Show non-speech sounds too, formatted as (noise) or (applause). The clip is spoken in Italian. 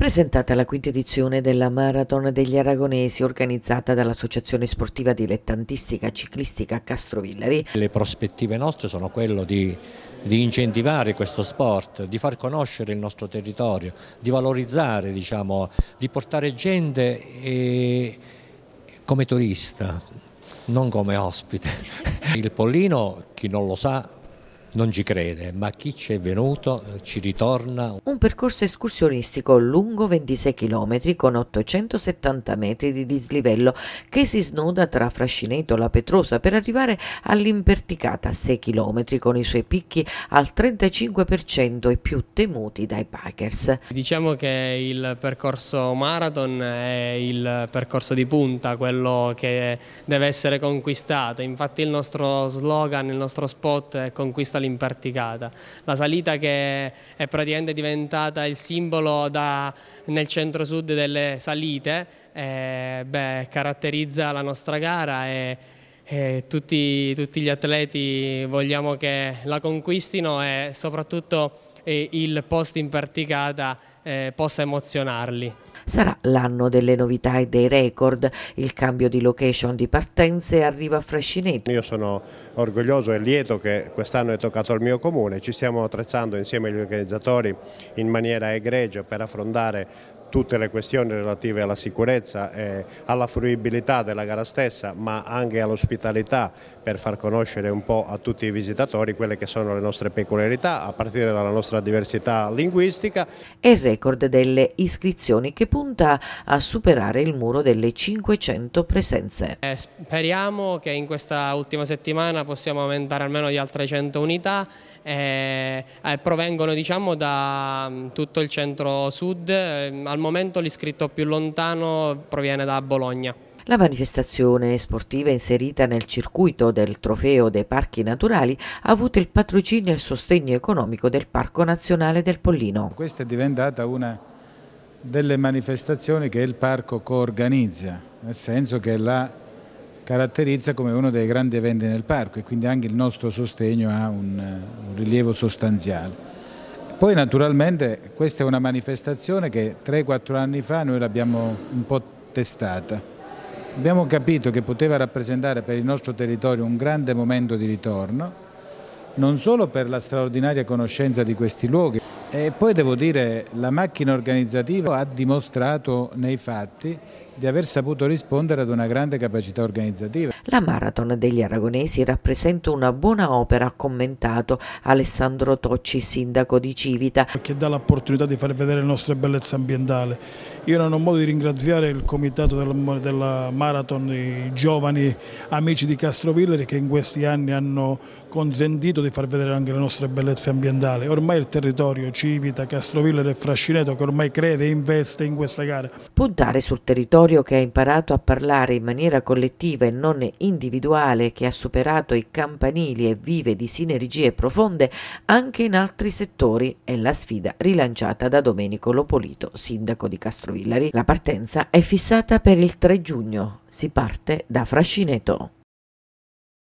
presentata la quinta edizione della Marathon degli Aragonesi organizzata dall'Associazione Sportiva Dilettantistica Ciclistica Castrovillari. Le prospettive nostre sono quelle di di incentivare questo sport, di far conoscere il nostro territorio, di valorizzare, diciamo, di portare gente e... come turista, non come ospite. (laughs) Il Pollino, chi non lo sa, non ci crede, ma chi ci è venuto eh, ci ritorna. Un percorso escursionistico lungo 26 km con 870 metri di dislivello che si snoda tra Frascineto e La Petrosa per arrivare all'imperticata 6 km con i suoi picchi al 35% e più temuti dai bikers. Diciamo che il percorso marathon è il percorso di punta, quello che deve essere conquistato. Infatti il nostro slogan, il nostro spot è conquista l'imparticata, la salita che è praticamente diventata il simbolo da, nel centro-sud delle salite, eh, beh, caratterizza la nostra gara e, e tutti, tutti gli atleti vogliamo che la conquistino e soprattutto e il post in particata eh, possa emozionarli. Sarà l'anno delle novità e dei record, il cambio di location di partenze arriva a Frescineto. Io sono orgoglioso e lieto che quest'anno è toccato al mio comune, ci stiamo attrezzando insieme agli organizzatori in maniera egregia per affrontare tutte le questioni relative alla sicurezza, eh, alla fruibilità della gara stessa ma anche all'ospitalità per far conoscere un po' a tutti i visitatori quelle che sono le nostre peculiarità a partire dalla nostra diversità linguistica. E il record delle iscrizioni che punta a superare il muro delle 500 presenze. Eh, speriamo che in questa ultima settimana possiamo aumentare almeno di altre 100 unità, eh, eh, provengono diciamo da mm, tutto il centro sud, eh, al momento l'iscritto più lontano proviene da Bologna. La manifestazione sportiva inserita nel circuito del trofeo dei parchi naturali ha avuto il patrocinio e il sostegno economico del Parco Nazionale del Pollino. Questa è diventata una delle manifestazioni che il parco coorganizza, nel senso che la caratterizza come uno dei grandi eventi nel parco e quindi anche il nostro sostegno ha un, eh, un rilievo sostanziale. Poi naturalmente questa è una manifestazione che 3-4 anni fa noi l'abbiamo un po' testata. Abbiamo capito che poteva rappresentare per il nostro territorio un grande momento di ritorno, non solo per la straordinaria conoscenza di questi luoghi, e poi devo dire che la macchina organizzativa ha dimostrato nei fatti di aver saputo rispondere ad una grande capacità organizzativa. La Marathon degli Aragonesi rappresenta una buona opera, ha commentato Alessandro Tocci, sindaco di Civita. Che dà l'opportunità di far vedere le nostre bellezze ambientali. Io non ho modo di ringraziare il comitato della Marathon, i giovani amici di Castrovillere che in questi anni hanno consentito di far vedere anche le nostre bellezze ambientali. Ormai il territorio Civita, Castrovillere e Frascineto che ormai crede e investe in questa gara. Puntare sul territorio Florio che ha imparato a parlare in maniera collettiva e non individuale, che ha superato i campanili e vive di sinergie profonde anche in altri settori, è la sfida rilanciata da Domenico Lopolito, sindaco di Castrovillari. La partenza è fissata per il 3 giugno. Si parte da Frascineto.